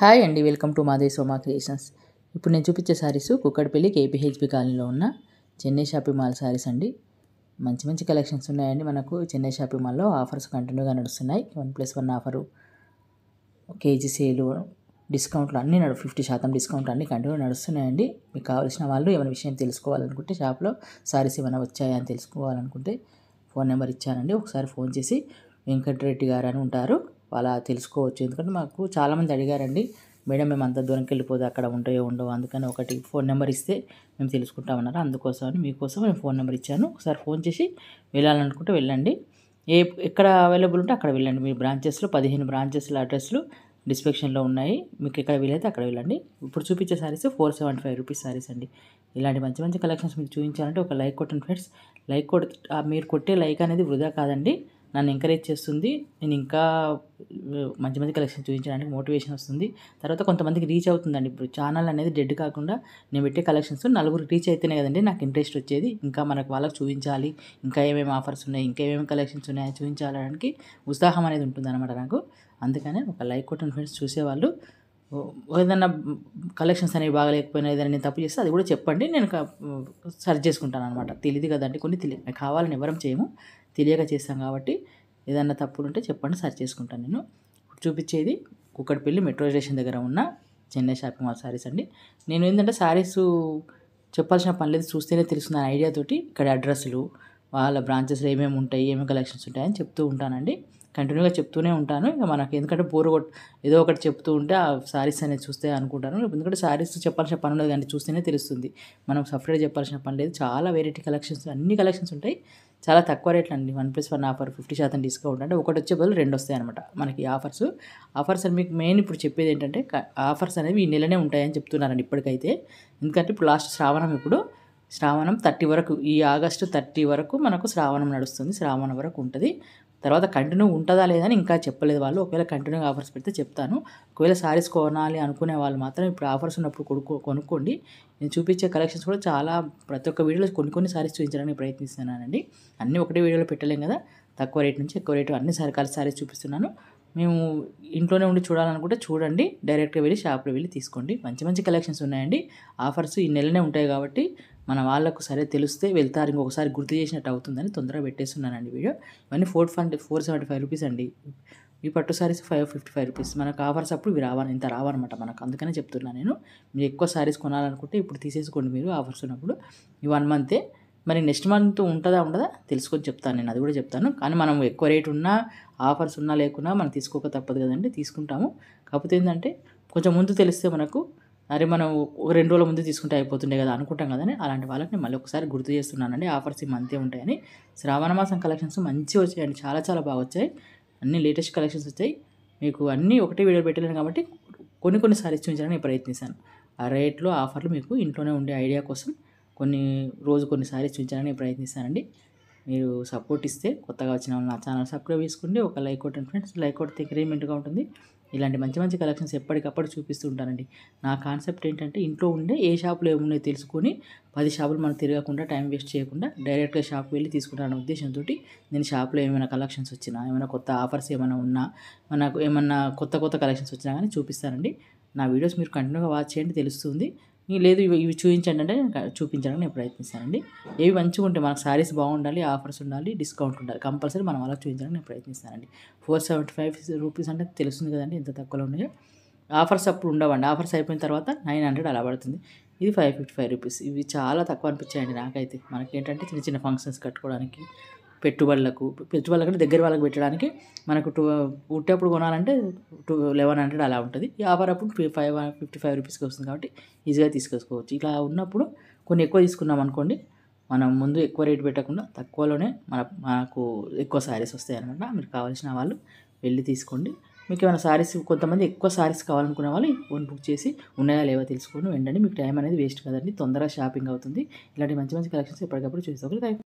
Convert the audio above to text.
hi అండి welcome to మాదే సోమా creations ఇప్పుడు నేను చూపించే శారీస్ కుక్కడపల్లి కేపీహెచ్బి కాలనీలో ఉన్న చెన్నై షాపింగ్ మాల్ శారీస్ అండి మంచి మంచి కలెక్షన్స్ ఉన్నాయండి మనకు చెన్నై షాపింగ్ మాల్లో ఆఫర్స్ కంటిన్యూగా నడుస్తున్నాయి one plus one offer KG sale డిస్కౌంట్లు అన్నీ నడు ఫిఫ్టీ శాతం డిస్కౌంట్ అన్నీ కంటిన్యూ నడుస్తున్నాయండి మీకు కావాల్సిన వాళ్ళు ఏమైనా విషయం తెలుసుకోవాలనుకుంటే షాప్లో శారీస్ ఏమైనా వచ్చాయా అని తెలుసుకోవాలనుకుంటే ఫోన్ నెంబర్ ఇచ్చానండి ఒకసారి ఫోన్ చేసి వెంకటరెడ్డి గారు అని ఉంటారు అలా తెలుసుకోవచ్చు ఎందుకంటే మాకు చాలామంది అడిగారండి మేడం మేము అంత దూరంకి వెళ్ళిపోతే అక్కడ ఉంటాయో ఉండవు అందుకని ఒకటి ఫోన్ నెంబర్ ఇస్తే మేము తెలుసుకుంటామన్నారు అందుకోసం అని మీకోసం నేను ఫోన్ నెంబర్ ఇచ్చాను ఒకసారి ఫోన్ చేసి వెళ్ళాలనుకుంటే వెళ్ళండి ఏ ఎక్కడ అవైలబుల్ ఉంటే అక్కడ వెళ్ళండి మీ బ్రాంచెస్లో పదిహేను బ్రాంచెస్లో అడ్రస్లు డిస్క్రిప్షన్లో ఉన్నాయి మీకు ఎక్కడ వీలైతే అక్కడ వెళ్ళండి ఇప్పుడు చూపించే saris four seventy five rupees saris అండి ఇలాంటి మంచి మంచి కలెక్షన్స్ మీకు చూపించాలంటే ఒక లైక్ కొట్టండి ఫ్రెండ్స్ లైక్ కొట్ మీరు కొట్టే లైక్ అనేది వృధా కాదండి నన్ను ఎంకరేజ్ చేస్తుంది నేను ఇంకా మంచి మంచి కలెక్షన్ చూపించడానికి మోటివేషన్ వస్తుంది తర్వాత కొంతమందికి రీచ్ అవుతుందండి ఇప్పుడు ఛానల్ అనేది డెడ్ కాకుండా నేను పెట్టే కలెక్షన్స్ నలుగురికి రీచ్ అయితేనే కదండి నాకు ఇంట్రెస్ట్ వచ్చేది ఇంకా మనకు వాళ్ళకి చూపించాలి ఇంకా ఏమేమి ఆఫర్స్ ఉన్నాయి ఇంకా ఏమేమి కలెక్షన్స్ ఉన్నాయో చూపించాలడానికి ఉత్సాహం అనేది ఉంటుంది అనమాట నాకు అందుకనే ఒక లైక్ కొట్టిన ఫ్రెండ్స్ చూసేవాళ్ళు ఏదన్నా కలెక్షన్స్ అనేవి బాగలేకపోయినా ఏదైనా నేను తప్పు చేస్తే అది కూడా చెప్పండి నేను సర్చ్ చేసుకుంటాను అనమాట తెలియదు కదండి కొన్ని తెలియ కావాలని ఎవరం చేయము తెలియక చేస్తాం కాబట్టి ఏదన్నా తప్పులు ఉంటే చెప్పండి సరి చేసుకుంటాను నేను ఇప్పుడు చూపించేది కుక్కడపల్లి మెట్రో స్టేషన్ దగ్గర ఉన్న చెన్నై షాపింగ్ మాల్ శారీస్ అండి నేను ఏంటంటే శారీస్ చెప్పాల్సిన పని లేదు చూస్తేనే తెలుస్తుంది ఐడియాతోటి ఇక్కడ అడ్రస్లు వాళ్ళ బ్రాంచెస్లో ఏమేమి ఉంటాయి ఏమేమి కలెక్షన్స్ ఉంటాయని చెప్తూ ఉంటానండి కంటిన్యూగా చెప్తూనే ఉంటాను ఇక మనకి ఎందుకంటే బోర్ కొట్ ఏదో ఒకటి చెప్తూ ఉంటే ఆ శారీస్ అనేది చూస్తే అనుకుంటాను ఎందుకంటే శారీస్ చెప్పాల్సిన పని లేదు కానీ చూస్తేనే తెలుస్తుంది మనం సపరేట్ చెప్పాల్సిన పని లేదు చాలా వెరైటీ కలెక్షన్స్ అన్ని కలెక్షన్స్ ఉంటాయి చాలా తక్కువ రేట్లు అండి one plus one offer fifty శాతం డిస్కౌంట్ అంటే ఒకటి వచ్చే బదులు రెండు వస్తాయి అనమాట మనకి ఆఫర్స్ ఆఫర్స్ అని మీకు మెయిన్ ఇప్పుడు చెప్పేది ఏంటంటే ఆఫర్స్ అనేవి ఈ నెలనే ఉంటాయని చెప్తున్నారండి ఇప్పటికైతే ఎందుకంటే ఇప్పుడు లాస్ట్ శ్రావణం ఇప్పుడు శ్రావణం థర్టీ వరకు ఈ ఆగస్టు థర్టీ వరకు మనకు శ్రావణం నడుస్తుంది శ్రావణం వరకు ఉంటుంది తర్వాత కంటిన్యూ ఉంటుందా లేదని ఇంకా చెప్పలేదు వాళ్ళు ఒకవేళ కంటిన్యూ ఆఫర్స్ పెడితే చెప్తాను ఒకవేళ శారీస్ కొనాలి అనుకునే వాళ్ళు మాత్రం ఇప్పుడు ఆఫర్స్ ఉన్నప్పుడు కొనుక్కో కొనుక్కోండి నేను చూపించే కలెక్షన్స్ కూడా చాలా ప్రతి ఒక్క వీడియోలో కొన్ని కొన్ని శారీస్ చూపించడానికి ప్రయత్నిస్తున్నానండి అన్నీ ఒకటే వీడియోలో పెట్టలేం కదా తక్కువ రేట్ నుంచి ఎక్కువ రేటు అన్ని సరకాల శారీస్ చూపిస్తున్నాను మేము ఇంట్లోనే ఉండి చూడాలనుకుంటే చూడండి డైరెక్ట్గా వెళ్ళి షాప్లో వెళ్ళి తీసుకోండి మంచి మంచి కలెక్షన్స్ ఉన్నాయండి ఆఫర్స్ ఈ నెలనే ఉంటాయి కాబట్టి మన వాళ్ళకు సరే తెలిస్తే వెళ్తారు ఇంకొకసారి గుర్తు చేసినట్టు అవుతుందని తొందరగా పెట్టేస్తున్నానండి వీడియో ఇవన్నీ ఫోర్ ఫండ్ ఫోర్ సెవెంటీ ఫైవ్ రూపీస్ అండి ఈ పట్టు saris five fifty five rupees మనకు ఆఫర్స్ అప్పుడు ఇవి రావాలి ఇంత రావాలన్నమాట మనకు అందుకనే చెప్తున్నాను నేను మీరు ఎక్కువ సారీస్ కొనాలనుకుంటే ఇప్పుడు తీసేసుకోండి మీరు ఆఫర్స్ ఉన్నప్పుడు ఈ వన్ మంతే మరి నెక్స్ట్ మంత్ ఉంటుందా ఉండదా తెలుసుకొని చెప్తాను నేను అది కూడా చెప్తాను కానీ మనం ఎక్కువ రేట్ ఉన్నా ఆఫర్స్ ఉన్నా లేకున్నా మనం తీసుకోక తప్పదు కదండి తీసుకుంటాము కాకపోతే ఏంటంటే కొంచెం ముందు తెలిస్తే మనకు అరే మనం ఒక రెండు రోజుల ముందు తీసుకుంటే అయిపోతుండే కదా అనుకుంటాం కదని అలాంటి వాళ్ళకి మళ్ళీ ఒకసారి గుర్తు చేస్తున్నానండి ఆఫర్స్ ఈ మంతే ఉంటాయని శ్రావణ మాసం కలెక్షన్స్ మంచిగా వచ్చాయండి చాలా చాలా బాగా వచ్చాయి అన్ని లేటెస్ట్ కలెక్షన్స్ వచ్చాయి మీకు అన్నీ ఒకటే వీడియో పెట్టలేను కాబట్టి కొన్ని కొన్ని సారీస్ చూపించాలని నేను ఆ రేట్లో ఆఫర్లు మీకు ఇంట్లోనే ఉండే ఐడియా కోసం కొన్ని రోజు కొన్ని సారీస్ చూపించాలని నేను ప్రయత్నిస్తానండి మీరు సపోర్ట్ ఇస్తే కొత్తగా వచ్చిన వాళ్ళు నా ఛానల్ సబ్స్క్రైబ్ చేసుకోండి ఒక లైక్ కొట్టండి ఫ్రెండ్స్ లైక్ కొడితే ఎంకరేజ్మెంట్గా ఉంటుంది ఇలాంటి మంచి మంచి కలెక్షన్స్ ఎప్పటికప్పుడు చూపిస్తూ ఉంటానండి నా కాన్సెప్ట్ ఏంటంటే ఇంట్లో ఉండే ఏ షాపులు ఏమున్నాయో తెలుసుకొని పది షాపులు మనం తిరగకుండా టైం వేస్ట్ చేయకుండా డైరెక్ట్గా షాప్కి వెళ్ళి తీసుకుంటాను ఉద్దేశంతో నేను షాప్లో ఏమైనా కలెక్షన్స్ వచ్చినా ఏమైనా కొత్త ఆఫర్స్ ఏమైనా ఉన్నా మనకు ఏమన్నా కొత్త కొత్త కలెక్షన్స్ వచ్చినా కానీ చూపిస్తానండి నా వీడియోస్ మీరు కంటిన్యూగా వాచ్ చేయండి తెలుస్తుంది లేదు ఇవి ఇవి చూపించండి అంటే నేను చూపించడానికి నేను ప్రయత్నిస్తానండి ఏవి మంచిగా ఉంటాయి మనకు శారీస్ బాగుండాలి ఆఫర్స్ ఉండాలి డిస్కౌంట్ ఉండాలి కంపల్సరీ మనం అలా చూపించడానికి నేను ప్రయత్నిస్తానండి ఫోర్ సెవెంటీ ఫైవ్ రూపీస్ అంటే తెలుస్తుంది కదండి ఎంత తక్కువలో ఉన్నాయో ఆఫర్స్ అప్పుడు ఉండవండి ఆఫర్స్ అయిపోయిన తర్వాత నైన్ హండ్రెడ్ అలా పడుతుంది ఇది ఫైవ్ ఫిఫ్టీ ఫైవ్ రూపీస్ ఇవి చాలా తక్కువ అనిపించాయండి నాకైతే మనకి ఏంటంటే చిన్న చిన్న ఫంక్షన్స్ కట్టుకోవడానికి పెట్టుబడులకు పెట్టుబడులకు అంటే దగ్గర వాళ్ళకి పెట్టడానికి మనకు టూ ఉట్టేప్పుడు కొనాలంటే టూ లెవెన్ హండ్రెడ్ అలా ఉంటుంది ఈ ఆఫర్ ఫైవ్ ఫిఫ్టీ ఫైవ్ రూపీస్కి వస్తుంది కాబట్టి ఈజీగా తీసుకొచ్చుకోవచ్చు ఇలా ఉన్నప్పుడు కొన్ని ఎక్కువ తీసుకున్నాం అనుకోండి మనం ముందు ఎక్కువ రేట్ పెట్టకుండా తక్కువలోనే మన మనకు ఎక్కువ శారీస్ వస్తాయి అనమాట మీరు కావాల్సిన వాళ్ళు వెళ్ళి తీసుకోండి మీకు ఏమైనా శారీస్ కొంతమంది ఎక్కువ శారీస్ కావాలనుకునే వాళ్ళు ఫోన్ బుక్ చేసి ఉన్నాయా లేవా తెలుసుకోండి వెంటనే మీకు టైం అనేది వేస్ట్ కదండి తొందరగా షాపింగ్ అవుతుంది ఇలాంటి మంచి మంచి కలెక్షన్స్ ఎప్పటికప్పుడు చూసుకోవాలి